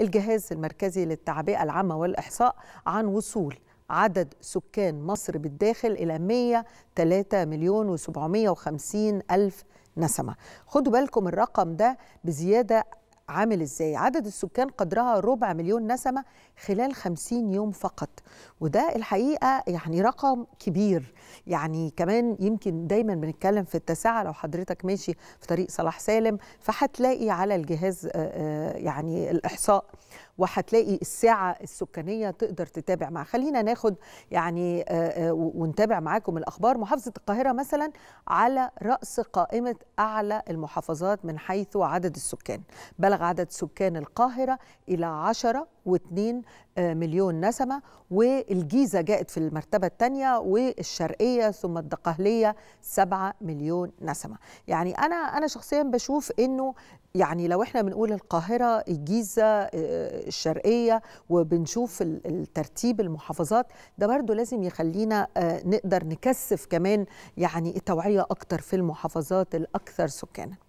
الجهاز المركزي للتعبئة العامة والإحصاء عن وصول عدد سكان مصر بالداخل إلى 103 مليون و750 ألف نسمة خدوا بالكم الرقم ده بزيادة عامل ازاي عدد السكان قدرها ربع مليون نسمه خلال خمسين يوم فقط وده الحقيقه يعني رقم كبير يعني كمان يمكن دايما بنتكلم في التساعه لو حضرتك ماشي في طريق صلاح سالم فهتلاقي على الجهاز آه، آه، يعني الاحصاء وهتلاقي الساعه السكانيه تقدر تتابع معاها خلينا ناخد يعني آه، آه، ونتابع معاكم الاخبار محافظه القاهره مثلا على راس قائمه اعلى المحافظات من حيث عدد السكان بلغ عدد سكان القاهره الى 10 آه، مليون نسمة والجيزة جاءت في المرتبة الثانية والشرقية ثم الدقهلية 7 مليون نسمة يعني أنا أنا شخصيا بشوف أنه يعني لو احنا بنقول القاهرة الجيزة آه، الشرقية وبنشوف الترتيب المحافظات ده برضو لازم يخلينا آه، نقدر نكثف كمان يعني التوعية أكتر في المحافظات الأكثر سكانا